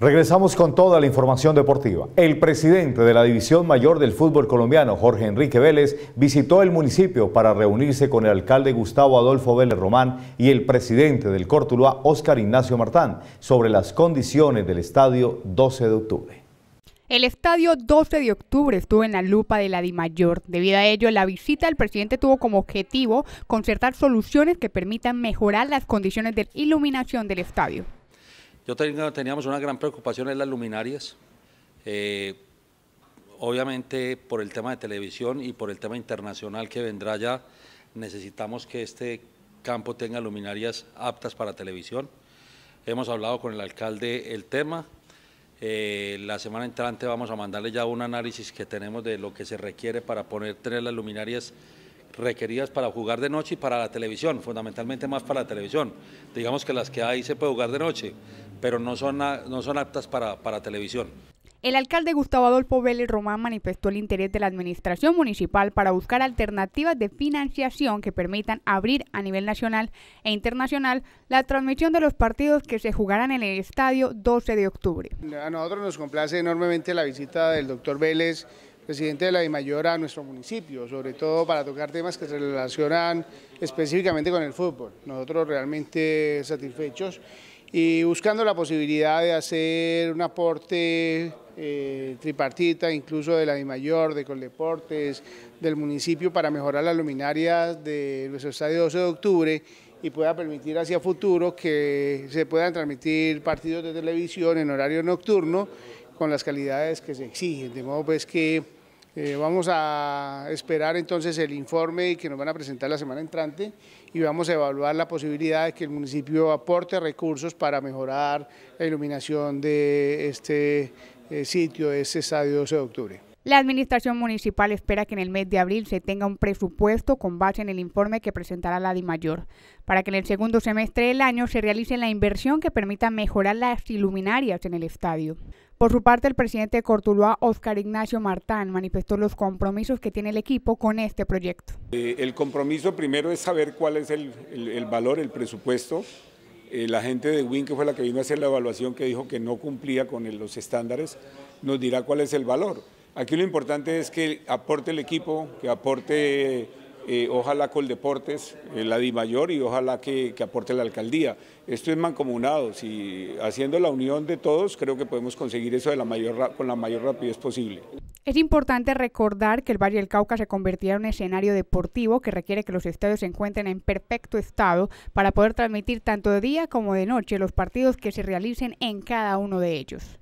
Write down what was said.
Regresamos con toda la información deportiva. El presidente de la División Mayor del Fútbol Colombiano, Jorge Enrique Vélez, visitó el municipio para reunirse con el alcalde Gustavo Adolfo Vélez Román y el presidente del Córtuloa, Óscar Ignacio Martán, sobre las condiciones del estadio 12 de octubre. El estadio 12 de octubre estuvo en la lupa de la DIMAYOR. Debido a ello, la visita del presidente tuvo como objetivo concertar soluciones que permitan mejorar las condiciones de iluminación del estadio. Yo teníamos una gran preocupación en las luminarias, eh, obviamente por el tema de televisión y por el tema internacional que vendrá ya, necesitamos que este campo tenga luminarias aptas para televisión. Hemos hablado con el alcalde el tema. Eh, la semana entrante vamos a mandarle ya un análisis que tenemos de lo que se requiere para poner tener las luminarias requeridas para jugar de noche y para la televisión, fundamentalmente más para la televisión. Digamos que las que hay se puede jugar de noche, pero no son, no son aptas para, para televisión. El alcalde Gustavo Adolfo Vélez Román manifestó el interés de la administración municipal para buscar alternativas de financiación que permitan abrir a nivel nacional e internacional la transmisión de los partidos que se jugarán en el estadio 12 de octubre. A nosotros nos complace enormemente la visita del doctor Vélez, presidente de la DIMAYOR, a nuestro municipio, sobre todo para tocar temas que se relacionan específicamente con el fútbol. Nosotros realmente satisfechos y buscando la posibilidad de hacer un aporte eh, tripartita, incluso de la DIMAYOR, de Coldeportes, del municipio para mejorar las luminarias de nuestro estadio 12 de octubre y pueda permitir hacia futuro que se puedan transmitir partidos de televisión en horario nocturno con las calidades que se exigen, de modo pues que eh, vamos a esperar entonces el informe que nos van a presentar la semana entrante y vamos a evaluar la posibilidad de que el municipio aporte recursos para mejorar la iluminación de este eh, sitio, de este estadio 12 de octubre. La Administración Municipal espera que en el mes de abril se tenga un presupuesto con base en el informe que presentará la DIMAYOR, para que en el segundo semestre del año se realice la inversión que permita mejorar las iluminarias en el estadio. Por su parte, el presidente de Cortuloa, Óscar Ignacio Martán, manifestó los compromisos que tiene el equipo con este proyecto. Eh, el compromiso primero es saber cuál es el, valor, el presupuesto. Eh, la gente de WIN, que fue la que vino a hacer la evaluación, que dijo que no cumplía con los estándares, nos dirá cuál es el valor Aquí lo importante es que aporte el equipo, que aporte eh, ojalá Coldeportes, deportes, eh, la Di Mayor y ojalá que, aporte la alcaldía. Esto es mancomunado, si haciendo la unión de todos creo que podemos conseguir eso de la mayor, con la mayor rapidez posible. Es importante recordar que el Valle del Cauca se convertirá en un escenario deportivo que requiere que los estadios se encuentren en perfecto estado para poder transmitir tanto de día como de noche los partidos que se realicen en cada uno de ellos.